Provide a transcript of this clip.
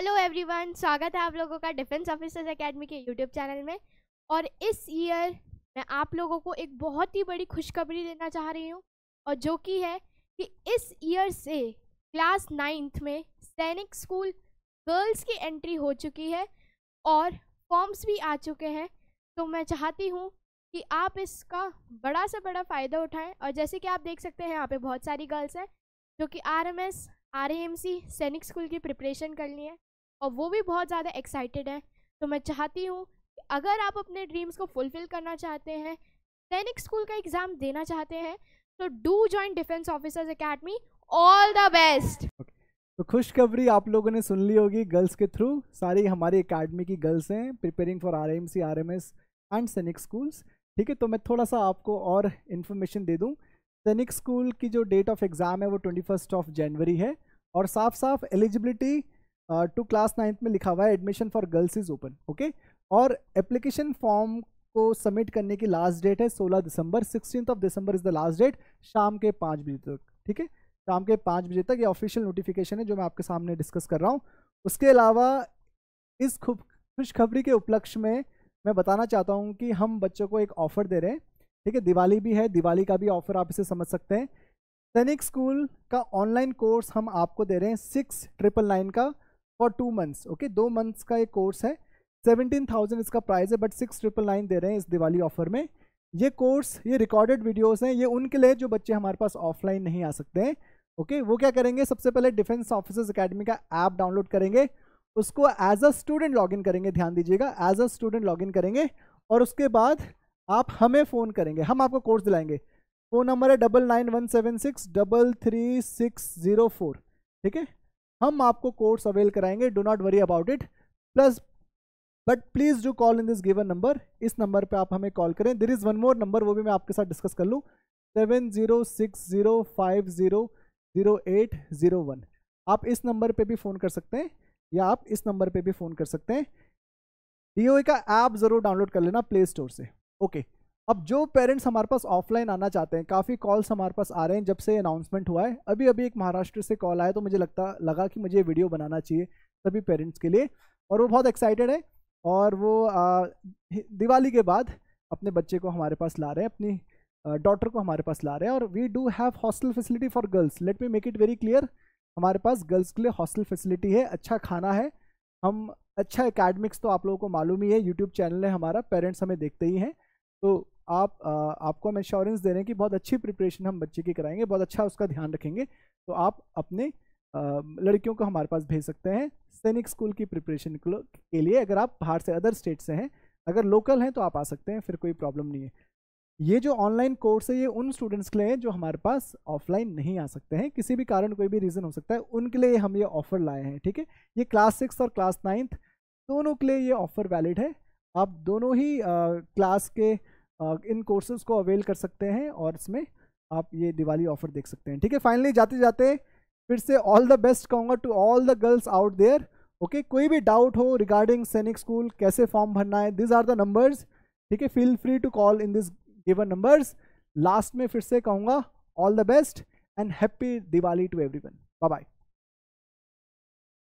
Hello everyone स्वागत है आप लोगों का डिफेंस ऑफिसर्स एकेडमी के यूट्यूब चैनल में और इस ईयर मैं आप लोगों को एक बहुत ही बड़ी खुशखबरी देना चाह रही हूँ और जो कि है कि इस ईयर से क्लास नाइन्थ में सैनिक स्कूल गर्ल्स की एंट्री हो चुकी है और फॉर्म्स भी आ चुके हैं तो मैं चाहती हूँ कि आप इसका बड़ा से बड़ा फ़ायदा उठाएं और जैसे कि आप देख सकते हैं यहाँ पे बहुत सारी गर्ल्स हैं जो कि R M S R M C Sainik school की प्रिपरेशन करनी है और वो भी बहुत ज़्यादा एक्साइटेड है तो मैं चाहती हूँ अगर आप अपने ड्रीम्स को फुलफ़िल करना चाहते हैं सैनिक स्कूल का एग्ज़ाम देना चाहते हैं तो do join defence officers academy all the best तो खुशखबरी आप लोगों ने सुन ली होगी गर्ल्स के थ्रू सारी हमारी अकेडमी की गर्ल्स हैं preparing for R M C R M S and Sainik schools ठीक है तो मैं थोड़ा सा आपको और इन्फॉर्मेशन दे दूँ सैनिक स्कूल की जो डेट ऑफ एग्ज़ाम है वो ट्वेंटी फर्स्ट ऑफ जनवरी है और साफ साफ एलिजिबिलिटी टू क्लास नाइन्थ में लिखा हुआ है admission for girls is open okay और एप्लीकेशन फॉर्म को सबमिट करने की लास्ट डेट है 16 दिसंबर sixteen of December is the last date शाम के पाँच बजे तक ठीक है शाम के पाँच बजे तक ये ऑफिशियल नोटिफिकेशन है जो मैं आपके सामने डिस्कस कर रहा हूँ उसके अलावा इस खुब खुशखबरी के उपलक्ष्य में मैं बताना चाहता हूँ कि हम बच्चों को एक ऑफ़र दे रहे हैं ठीक है दिवाली भी है दिवाली का भी ऑफ़र आप इसे समझ सकते हैं सैनिक स्कूल का ऑनलाइन कोर्स हम आपको दे रहे हैं सिक्स ट्रिपल नाइन का फॉर टू मंथ्स ओके दो मंथ्स का एक कोर्स है सेवनटीन थाउजेंड इसका प्राइस है बट सिक्स ट्रिपल नाइन दे रहे हैं इस दिवाली ऑफर में ये कोर्स ये रिकॉर्डेड वीडियोस हैं ये उनके लिए जो बच्चे हमारे पास ऑफलाइन नहीं आ सकते हैं ओके वो क्या करेंगे सबसे पहले डिफेंस ऑफिसर्स अकेडमी का ऐप डाउनलोड करेंगे उसको एज अ स्टूडेंट लॉगिन करेंगे ध्यान दीजिएगा एज अ स्टूडेंट लॉगिन करेंगे और उसके बाद आप हमें फ़ोन करेंगे हम आपको कोर्स दिलाएंगे फ़ोन नंबर है double nine one seven six double three six zero four ठीक है हम आपको कोर्स अवेल कराएंगे do not worry about it plus but please do call in this given number इस नंबर पे आप हमें कॉल करें there is one more number वो भी मैं आपके साथ डिस्कस कर लूँ seven zero six zero five zero zero eight zero one आप इस नंबर पे भी फ़ोन कर सकते हैं या आप इस नंबर पे भी फ़ोन कर सकते हैं डी का ऐप ज़रूर डाउनलोड कर लेना प्ले स्टोर से ओके okay. अब जो पेरेंट्स हमारे पास ऑफलाइन आना चाहते हैं काफ़ी कॉल्स हमारे पास आ रहे हैं जब से अनाउंसमेंट हुआ है अभी अभी एक महाराष्ट्र से कॉल आया तो मुझे लगता लगा कि मुझे वीडियो बनाना चाहिए सभी पेरेंट्स के लिए और वो बहुत एक्साइटेड है और वो आ, दिवाली के बाद अपने बच्चे को हमारे पास ला रहे हैं अपनी डॉटर को हमारे पास ला रहे हैं और we do have hostel facility for girls let me make it very clear हमारे पास गर्ल्स के लिए हॉस्टल फैसिलिटी है अच्छा खाना है हम अच्छा एकेडमिक्स तो आप लोगों को मालूम ही है यूट्यूब चैनल है हमारा पेरेंट्स हमें देखते ही हैं तो आप आ, आपको हम इंश्योरेंस दे रहे हैं कि बहुत अच्छी प्रिपरेशन हम बच्चे की कराएंगे बहुत अच्छा उसका ध्यान रखेंगे तो आप अपने आ, लड़कियों को हमारे पास भेज सकते हैं सैनिक स्कूल की प्रिपरेशन के लिए अगर आप बाहर से अदर स्टेट से हैं अगर लोकल हैं तो आप आ सकते हैं फिर कोई प्रॉब्लम नहीं है ये जो ऑनलाइन कोर्स है ये उन स्टूडेंट्स के लिए हैं जो हमारे पास ऑफलाइन नहीं आ सकते हैं किसी भी कारण कोई भी रीज़न हो सकता है उनके लिए हम ये ऑफ़र लाए हैं ठीक है ये क्लास सिक्स और क्लास नाइन्थ दोनों के लिए ये ऑफ़र वैलिड है आप दोनों ही आ, क्लास के इन कोर्सेज को अवेल कर सकते हैं और इसमें आप ये दिवाली ऑफर देख सकते हैं ठीक है फाइनली जाते जाते फिर से ऑल द बेस्ट कहूँगा to all the girls out there okay कोई भी डाउट हो रिगार्डिंग सैनिक स्कूल कैसे फॉर्म भरना है दिज आर द नंबर्स ठीक है feel free to call in this given numbers last में फिर से कहूँगा all the best and happy Diwali to everyone bye